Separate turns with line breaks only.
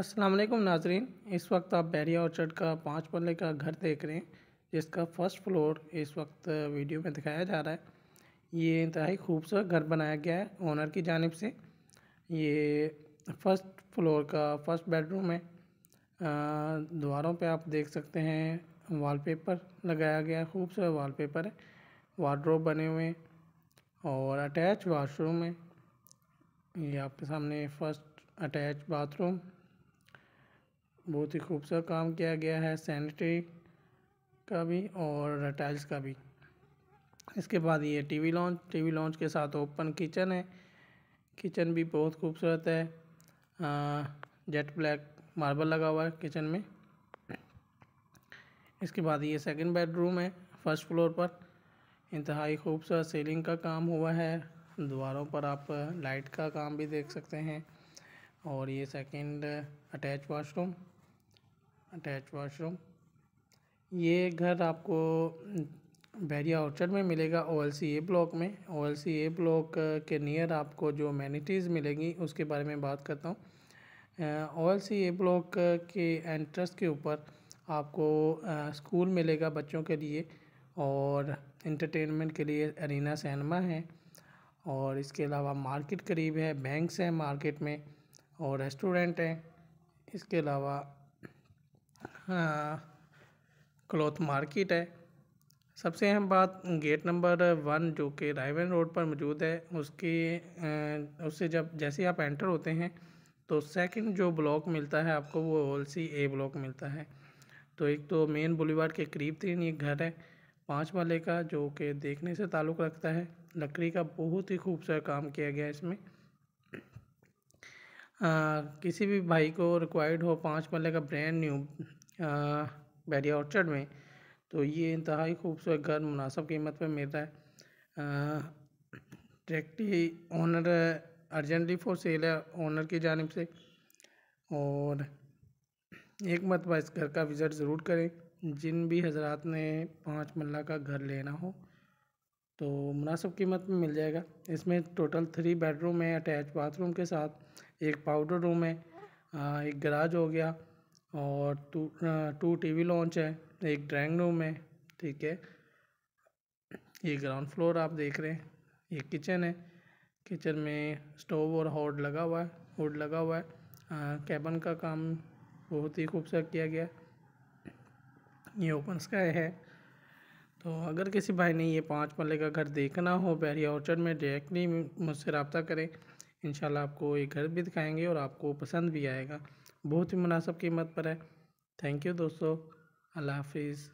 अस्सलाम वालेकुम नाजरीन इस वक्त आप बैरिया ऑर्चर्ड का पाँच पल्ले का घर देख रहे हैं जिसका फ़र्स्ट फ्लोर इस वक्त वीडियो में दिखाया जा रहा है ये इंतहाई खूबसूरत घर बनाया गया है ओनर की जानब से ये फ़र्स्ट फ्लोर का फ़र्स्ट बेडरूम है दीवारों पे आप देख सकते हैं वॉलपेपर लगाया गया है खूबसूरत पेपर है वार्ड्रोब बने हुए हैं और अटैच वाशरूम है ये आपके सामने फ़र्स्ट अटैच बाथरूम बहुत ही खूबसूरत काम किया गया है सैनिटरी का भी और टाइल्स का भी इसके बाद ये टीवी लॉन्च टीवी लॉन्च के साथ ओपन किचन है किचन भी बहुत खूबसूरत है आ, जेट ब्लैक मार्बल लगा हुआ है किचन में इसके बाद ये सेकंड बेडरूम है फर्स्ट फ्लोर पर इंतहाई खूबसूरत सीलिंग का काम हुआ है दीवारों पर आप लाइट का काम भी देख सकते हैं और ये second attach washroom attach washroom ये घर आपको बैरिया ऑर्चर्ड में मिलेगा ओ एल सी ए ब्लॉक में O L C A block के नियर आपको जो मैनिटीज़ मिलेंगी उसके बारे में बात करता हूँ O L C A block के एंट्रेंस के ऊपर आपको स्कूल मिलेगा बच्चों के लिए और इंटरटेनमेंट के लिए अरीना सैनमा है और इसके अलावा मार्केट करीब है बैंक्स हैं मार्केट में और रेस्टोरेंट हैं इसके अलावा हाँ, क्लॉथ मार्केट है सबसे अहम बात गेट नंबर वन जो कि रायवन रोड पर मौजूद है उसके उससे जब जैसे आप एंटर होते हैं तो सेकंड जो ब्लॉक मिलता है आपको वो होल सी ए ब्लॉक मिलता है तो एक तो मेन बुलीवार के करीब तीन ये घर है पाँच वाले का जो कि देखने से ताल्लुक़ रखता है लकड़ी का बहुत ही खूबसूरत काम किया गया है इसमें आ, किसी भी भाई को रिक्वायर्ड हो पाँच मल्ले का ब्रांड न्यू बैरिया ऑर्चर्ड में तो ये इंतहाई खूबसूरत घर मुनासब कीमत पर मिल रहा है ट्रैक्टी ऑनर अर्जेंटली फॉर सेल है ऑनर की जानब से और एक मरतबा इस घर का विज़िट ज़रूर करें जिन भी हजरात ने पाँच मल्ला का घर लेना हो तो मुनासब कीमत में मिल जाएगा इसमें टोटल थ्री बेडरूम है अटैच बाथरूम के साथ एक पाउडर रूम है एक गराज हो गया और टू टू टीवी लॉन्च है एक ड्राइंग रूम है ठीक है ये ग्राउंड फ्लोर आप देख रहे हैं ये किचन है किचन में स्टोव और हॉड लगा हुआ है हुड लगा हुआ है आ, कैबन का काम बहुत ही खूबसूरत किया गया ये ओपन स्काई है तो अगर किसी भाई ने ये पाँच मल्ले का घर देखना हो बैरिया ऑर्चर्ड में डायरेक्टली मुझसे रबता करें इन आपको ये घर भी दिखाएंगे और आपको पसंद भी आएगा बहुत ही मुनासब कीमत पर है थैंक यू दोस्तों अल्लाह हाफिज़